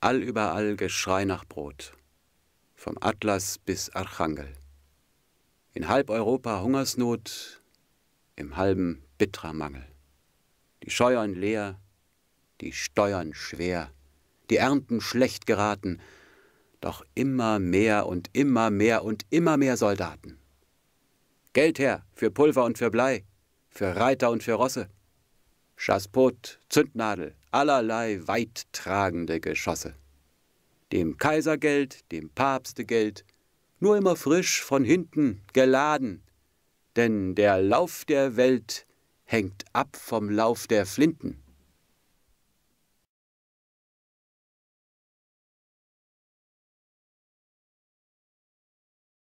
allüberall Geschrei nach Brot, vom Atlas bis Archangel. In halb Europa Hungersnot, im halben bitterer Mangel. Die Scheuern leer, die Steuern schwer, die Ernten schlecht geraten, doch immer mehr und immer mehr und immer mehr Soldaten. Geld her für Pulver und für Blei, für Reiter und für Rosse. Schaspot, Zündnadel, allerlei weittragende Geschosse. Dem Kaiser Geld, dem Papste Geld, nur immer frisch von hinten geladen, denn der Lauf der Welt hängt ab vom Lauf der Flinten.